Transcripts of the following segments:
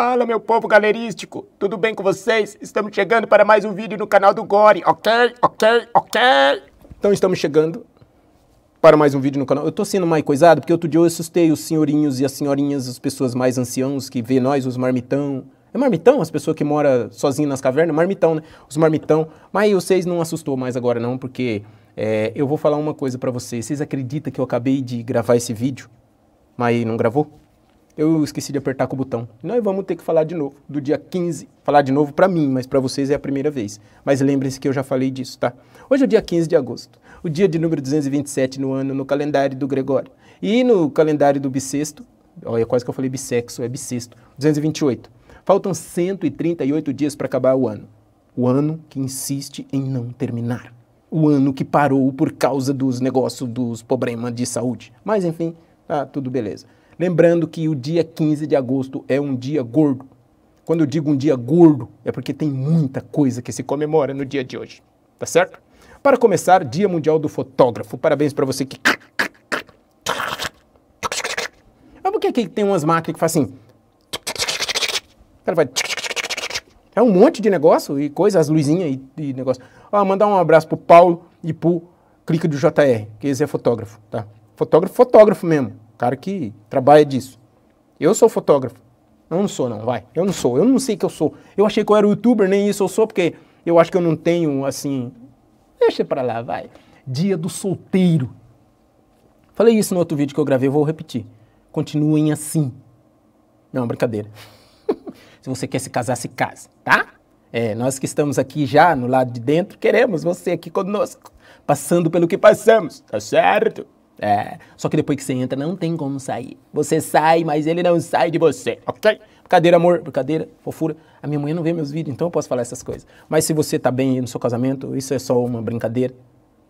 Fala, meu povo galerístico! Tudo bem com vocês? Estamos chegando para mais um vídeo no canal do Gore, ok? Ok? Ok? Então estamos chegando para mais um vídeo no canal. Eu estou sendo mais coisado porque outro dia eu assustei os senhorinhos e as senhorinhas, as pessoas mais anciãos que vê nós, os marmitão. É marmitão? As pessoas que moram sozinhas nas cavernas? Marmitão, né? Os marmitão. Mas vocês não assustou mais agora não, porque é, eu vou falar uma coisa para vocês. Vocês acreditam que eu acabei de gravar esse vídeo, mas não gravou? eu esqueci de apertar com o botão. Nós vamos ter que falar de novo, do dia 15. Falar de novo para mim, mas para vocês é a primeira vez. Mas lembrem-se que eu já falei disso, tá? Hoje é o dia 15 de agosto, o dia de número 227 no ano, no calendário do Gregório. E no calendário do bissexto, olha, quase que eu falei bissexo, é bissexto, 228. Faltam 138 dias para acabar o ano. O ano que insiste em não terminar. O ano que parou por causa dos negócios, dos problemas de saúde. Mas enfim, tá tudo beleza. Lembrando que o dia 15 de agosto é um dia gordo. Quando eu digo um dia gordo, é porque tem muita coisa que se comemora no dia de hoje. Tá certo? Para começar, Dia Mundial do Fotógrafo. Parabéns para você que. Mas por que, que tem umas máquinas que fazem assim? cara vai. É um monte de negócio e coisas, as luzinhas e, e, negócio. Ah, mandar um abraço pro Paulo e pro Clica do JR, que esse é fotógrafo, tá? Fotógrafo, fotógrafo mesmo cara que trabalha disso. Eu sou fotógrafo. Eu não sou, não, vai. Eu não sou. Eu não sei que eu sou. Eu achei que eu era youtuber, nem isso eu sou, porque eu acho que eu não tenho, assim. Deixa pra lá, vai. Dia do solteiro. Falei isso no outro vídeo que eu gravei, eu vou repetir. Continuem assim. Não, brincadeira. se você quer se casar, se case, tá? É, nós que estamos aqui já no lado de dentro, queremos você aqui conosco, passando pelo que passamos, tá certo? É. Só que depois que você entra, não tem como sair. Você sai, mas ele não sai de você, ok? Brincadeira, amor, brincadeira, fofura. A minha mãe não vê meus vídeos, então eu posso falar essas coisas. Mas se você tá bem no seu casamento, isso é só uma brincadeira.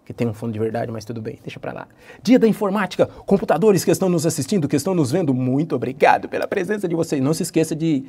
Que tem um fundo de verdade, mas tudo bem, deixa pra lá. Dia da Informática, computadores que estão nos assistindo, que estão nos vendo, muito obrigado pela presença de vocês. Não se esqueça de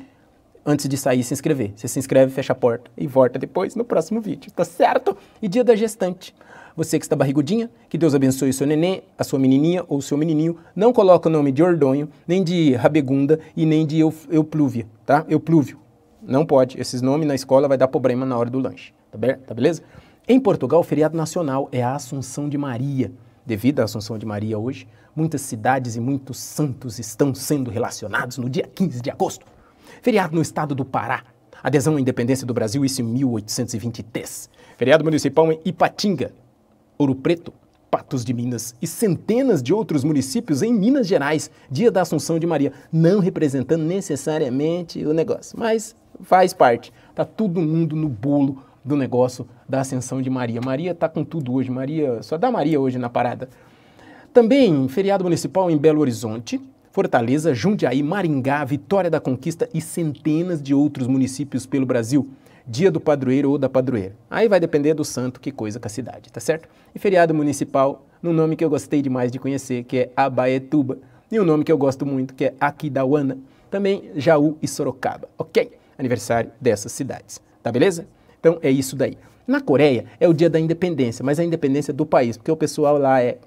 antes de sair se inscrever. Você se inscreve, fecha a porta e volta depois no próximo vídeo, tá certo? E dia da gestante. Você que está barrigudinha, que Deus abençoe o seu neném, a sua menininha ou o seu menininho. Não coloca o nome de Ordonho, nem de Rabegunda e nem de eu, Euplúvia, tá? Euplúvio. Não pode. Esses nomes na escola vai dar problema na hora do lanche, tá, be tá beleza? Em Portugal, o feriado nacional é a Assunção de Maria. Devido à Assunção de Maria hoje, muitas cidades e muitos santos estão sendo relacionados no dia 15 de agosto. Feriado no estado do Pará. Adesão à independência do Brasil, isso em 1823. Feriado municipal em Ipatinga, Ouro Preto, Patos de Minas e centenas de outros municípios em Minas Gerais, dia da Assunção de Maria, não representando necessariamente o negócio, mas faz parte. Tá todo mundo no bolo do negócio da Ascensão de Maria. Maria tá com tudo hoje, Maria, só dá Maria hoje na parada. Também feriado municipal em Belo Horizonte, Fortaleza, Jundiaí, Maringá, Vitória da Conquista e centenas de outros municípios pelo Brasil. Dia do padroeiro ou da padroeira. Aí vai depender do santo que coisa com a cidade, tá certo? E feriado municipal, num nome que eu gostei demais de conhecer, que é Abaetuba. E um nome que eu gosto muito, que é Aquidauana. Também Jaú e Sorocaba, ok? Aniversário dessas cidades, tá beleza? Então é isso daí. Na Coreia é o dia da independência, mas a independência do país, porque o pessoal lá é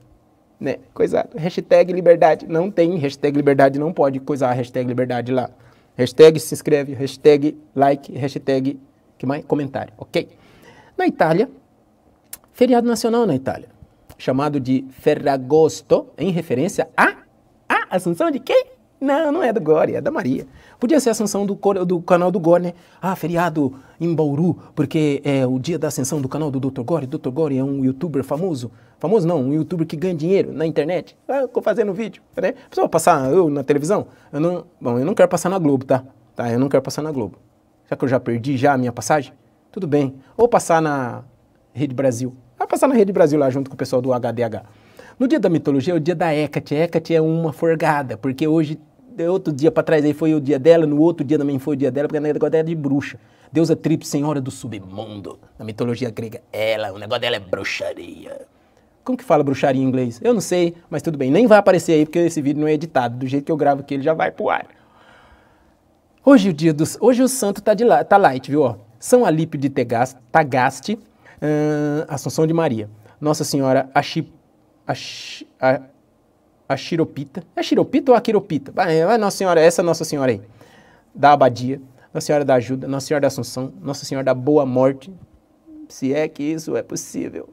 né? Coisado. Hashtag liberdade. Não tem. Hashtag liberdade não pode coisar hashtag liberdade lá. Hashtag se inscreve, hashtag like, hashtag que mais? comentário, ok? Na Itália, feriado nacional na Itália, chamado de Ferragosto, em referência a a Assunção de quem? Não, não é do Gore, é da Maria. Podia ser a ascensão do, do canal do Gore, né? Ah, feriado em Bauru, porque é o dia da ascensão do canal do Dr. Gore. Dr. Gore é um youtuber famoso. Famoso não, um youtuber que ganha dinheiro na internet. Ah, eu tô fazendo vídeo, né? Pessoal, passar eu na televisão? Eu não, bom, eu não quero passar na Globo, tá? Tá, eu não quero passar na Globo. Já que eu já perdi já a minha passagem? Tudo bem. Ou passar na Rede Brasil. Vai passar na Rede Brasil lá junto com o pessoal do HDH. No dia da mitologia é o dia da Hecate. Hecate é uma forgada, porque hoje outro dia para trás aí foi o dia dela, no outro dia também foi o dia dela, porque o negócio dela é de bruxa. Deusa é Trip, senhora do submundo. Na mitologia grega, ela, o negócio dela é bruxaria. Como que fala bruxaria em inglês? Eu não sei, mas tudo bem. Nem vai aparecer aí porque esse vídeo não é editado. Do jeito que eu gravo aqui, ele já vai pro ar. Hoje o dia dos, hoje o santo tá de tá light, viu? Ó, São Alípio de Tagaste, Assunção de Maria, Nossa Senhora Achi, Achi, a, a Xiropita. É Xiropita ou a Quiropita? Vai, Nossa Senhora, essa Nossa Senhora aí. Da Abadia, Nossa Senhora da Ajuda, Nossa Senhora da Assunção, Nossa Senhora da Boa Morte. Se é que isso é possível.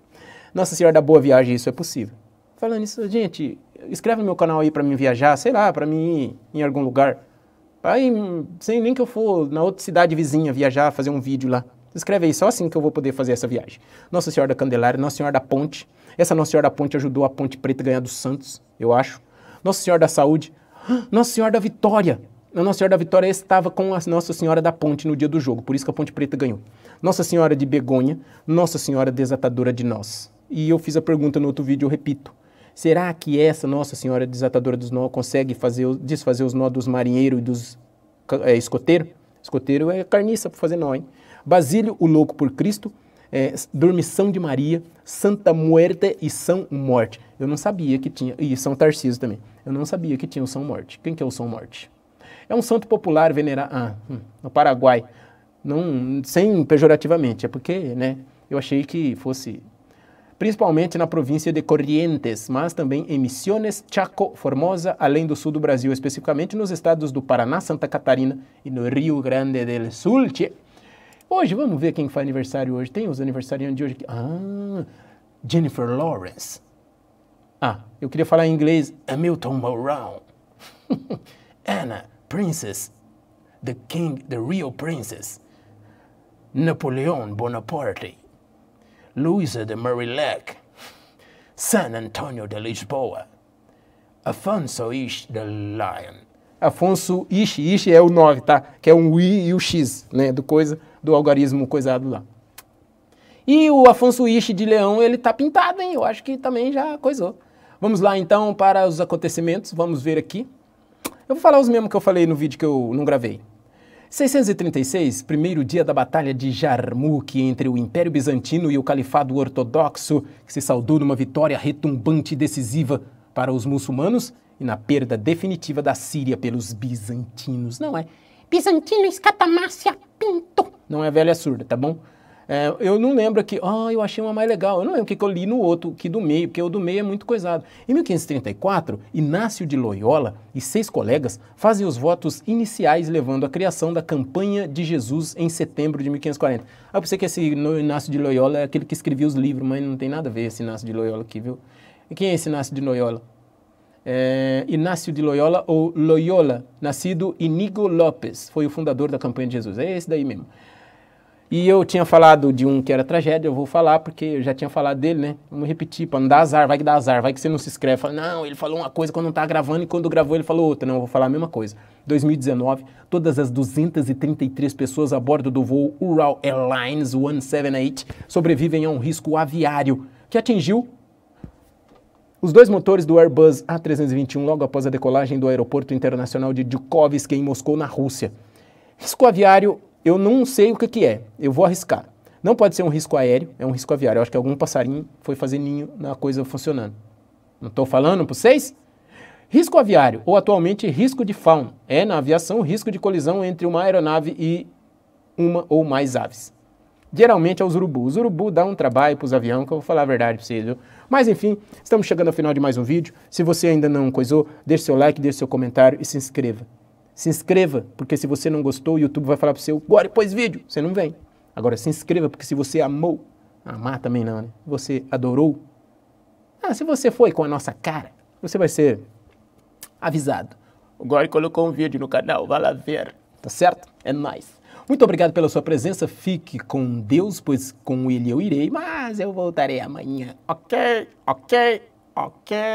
Nossa Senhora da Boa Viagem, isso é possível. Falando isso, gente, escreve no meu canal aí para mim viajar, sei lá, para mim ir em algum lugar. Aí, sem nem que eu for na outra cidade vizinha viajar, fazer um vídeo lá. Escreve aí, só assim que eu vou poder fazer essa viagem. Nossa Senhora da Candelária, Nossa Senhora da Ponte. Essa Nossa Senhora da Ponte ajudou a Ponte Preta a ganhar do Santos, eu acho. Nossa Senhora da Saúde. Nossa Senhora da Vitória. A Nossa Senhora da Vitória estava com a Nossa Senhora da Ponte no dia do jogo, por isso que a Ponte Preta ganhou. Nossa Senhora de Begonha, Nossa Senhora Desatadora de Nós. E eu fiz a pergunta no outro vídeo, eu repito. Será que essa Nossa Senhora Desatadora dos Nós consegue fazer, desfazer os nós dos marinheiros e dos é, escoteiros? Escoteiro é carniça para fazer nó, hein? Basílio, o louco por Cristo, é, Dormição de Maria, Santa Muerte e São Morte. Eu não sabia que tinha, e São Tarcísio também, eu não sabia que tinha o São Morte. Quem que é o São Morte? É um santo popular venerado ah, hum, no Paraguai, não, sem pejorativamente, é porque né, eu achei que fosse principalmente na província de Corrientes, mas também em Misiones, Chaco, Formosa, além do sul do Brasil, especificamente nos estados do Paraná, Santa Catarina e no Rio Grande do Sul. Tchê. Hoje, vamos ver quem faz aniversário hoje. Tem os aniversariantes de hoje aqui. Ah, Jennifer Lawrence. Ah, eu queria falar em inglês Hamilton Mourão. Anna, Princess. The King, the Real Princess. Napoleon Bonaparte. Luisa de Marillac. San Antonio de Lisboa. Afonso Ish the Lion. Afonso Ish Ish é o 9, tá? Que é um I e o X, né, do coisa do algarismo coisado lá. E o Afonso Ishi de Leão, ele tá pintado, hein? Eu acho que também já coisou. Vamos lá então para os acontecimentos, vamos ver aqui. Eu vou falar os mesmos que eu falei no vídeo que eu não gravei. 636, primeiro dia da Batalha de Jarmuk entre o Império Bizantino e o Califado Ortodoxo, que se saudou numa vitória retumbante e decisiva para os muçulmanos e na perda definitiva da Síria pelos bizantinos, não é? Bizantino escatamácia pinto! Não é velha surda, tá bom? É, eu não lembro aqui, ah, oh, eu achei uma mais legal. Eu não lembro o que, que, eu li no outro, que do meio, porque o do meio é muito coisado. Em 1534, Inácio de Loyola e seis colegas fazem os votos iniciais levando à criação da Campanha de Jesus em setembro de 1540. Ah, eu pensei que esse Inácio de Loyola é aquele que escrevia os livros, mas não tem nada a ver esse Inácio de Loyola aqui, viu? E quem é esse Inácio de Loyola? É, Inácio de Loyola ou Loyola, nascido Inigo Lopes, foi o fundador da Campanha de Jesus. É esse daí mesmo. E eu tinha falado de um que era tragédia, eu vou falar porque eu já tinha falado dele, né? Vamos repetir, para não dar azar, vai que dá azar, vai que você não se inscreve. Fala, não, ele falou uma coisa quando não tá gravando e quando gravou ele falou outra. Não, eu vou falar a mesma coisa. 2019, todas as 233 pessoas a bordo do voo Ural Airlines 178 sobrevivem a um risco aviário que atingiu os dois motores do Airbus A321 logo após a decolagem do aeroporto internacional de Djukovsk em Moscou, na Rússia. Risco aviário eu não sei o que, que é, eu vou arriscar. Não pode ser um risco aéreo, é um risco aviário. Eu acho que algum passarinho foi fazer ninho na coisa funcionando. Não estou falando para vocês? Risco aviário, ou atualmente risco de fauna, é na aviação risco de colisão entre uma aeronave e uma ou mais aves. Geralmente é os urubus. Os urubu dá um trabalho para os aviões, que eu vou falar a verdade para vocês, viu? Mas enfim, estamos chegando ao final de mais um vídeo. Se você ainda não coisou, deixe seu like, deixe seu comentário e se inscreva se inscreva, porque se você não gostou, o YouTube vai falar para você, agora pôs vídeo, você não vem. Agora se inscreva, porque se você amou, amar também não, né? Você adorou. Ah, se você foi com a nossa cara, você vai ser avisado. O Gore colocou um vídeo no canal, vai lá ver. Tá certo? É nóis. Muito obrigado pela sua presença. Fique com Deus, pois com Ele eu irei, mas eu voltarei amanhã. Ok, ok, ok.